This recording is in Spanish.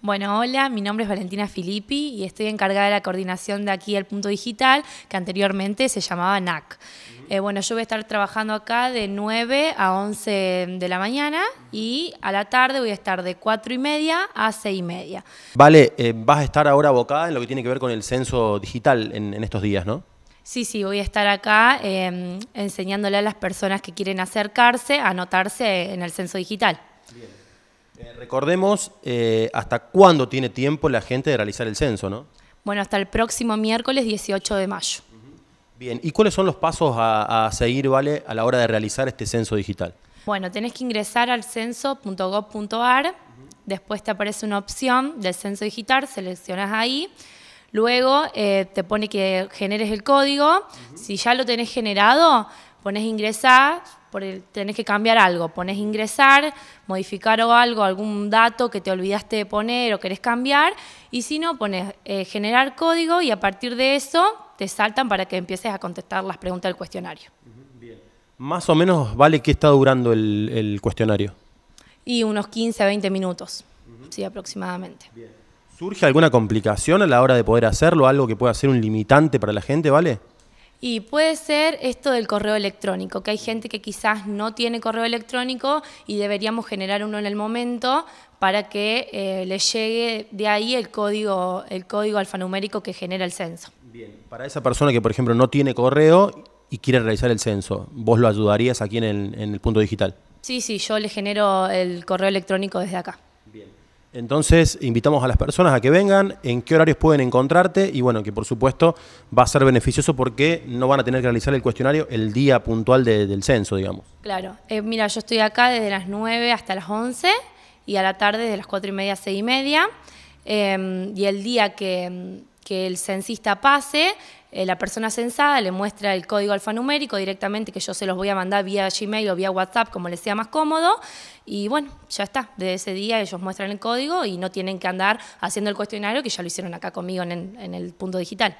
Bueno, hola, mi nombre es Valentina Filippi y estoy encargada de la coordinación de aquí al punto digital, que anteriormente se llamaba NAC. Eh, bueno, yo voy a estar trabajando acá de 9 a 11 de la mañana y a la tarde voy a estar de 4 y media a 6 y media. Vale, eh, vas a estar ahora abocada en lo que tiene que ver con el censo digital en, estos días, ¿no? Sí, sí, voy a estar acá em, enseñándole a las personas que quieren acercarse, a anotarse en el censo digital. Bien. Eh, recordemos eh, hasta cuándo tiene tiempo la gente de realizar el censo, ¿no? Bueno, hasta el próximo miércoles 18 de mayo. Bien, ¿y cuáles son los pasos a, seguir, Vale, a la hora de realizar este censo digital? Bueno, tenés que ingresar al censo.gov.ar, después te aparece una opción del censo digital, seleccionas ahí, luego eh, te pone que generes el código, si ya lo tenés generado, pones ingresar, por tenés que cambiar algo, pones ingresar, modificar o algo, algún dato que te olvidaste de poner o querés cambiar, y si no, pones eh, generar código y a partir de eso te saltan para que empieces a contestar las preguntas del cuestionario. Bien. Más o menos vale que está durando el, cuestionario. Y unos 15, a 20 minutos, sí, aproximadamente. ¿Surge alguna complicación a la hora de poder hacerlo? ¿Algo que pueda ser un limitante para la gente, vale? Y puede ser esto del correo electrónico, que hay gente que quizás no tiene correo electrónico y deberíamos generar uno en el momento para que eh, le llegue de ahí el código, el código alfanumérico que genera el censo. Bien, para esa persona que por ejemplo no tiene correo y quiere realizar el censo, ¿vos lo ayudarías aquí en en el punto digital? Sí, sí, yo le genero el correo electrónico desde acá. Bien. Entonces, invitamos a las personas a que vengan, en qué horarios pueden encontrarte y bueno, que por supuesto va a ser beneficioso porque no van a tener que realizar el cuestionario el día puntual del censo, digamos. Claro, eh, mira, yo estoy acá desde las 9 hasta las 11 y a la tarde desde las 4 y media a 6 y media. Em, y el día que el censista pase, eh, la persona censada le muestra el código alfanumérico directamente que yo se los voy a mandar vía Gmail o vía WhatsApp, como les sea más cómodo. Y bueno, ya está. De ese día ellos muestran el código y no tienen que andar haciendo el cuestionario que ya lo hicieron acá conmigo en el punto digital.